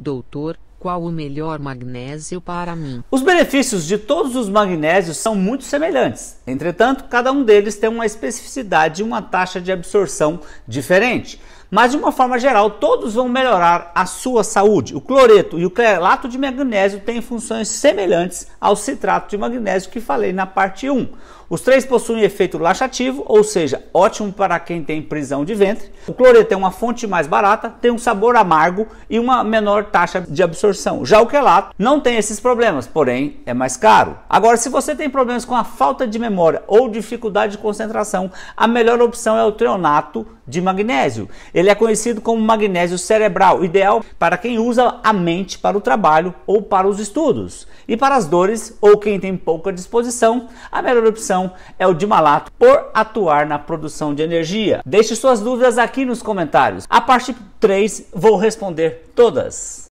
Doutor, qual o melhor magnésio para mim? Os benefícios de todos os magnésios são muito semelhantes. Entretanto, cada um deles tem uma especificidade e uma taxa de absorção diferente. Mas de uma forma geral, todos vão melhorar a sua saúde. O cloreto e o clerato de magnésio têm funções semelhantes ao citrato de magnésio que falei na parte 1. Os três possuem efeito laxativo, ou seja, ótimo para quem tem prisão de ventre. O cloreto é uma fonte mais barata, tem um sabor amargo e uma menor taxa de absorção. Já o quelato não tem esses problemas, porém é mais caro. Agora, se você tem problemas com a falta de memória ou dificuldade de concentração, a melhor opção é o treonato de magnésio. Ele é conhecido como magnésio cerebral, ideal para quem usa a mente para o trabalho ou para os estudos. E para as dores ou quem tem pouca disposição, a melhor opção é o dimalato por atuar na produção de energia. Deixe suas dúvidas aqui nos comentários. A parte 3 vou responder todas.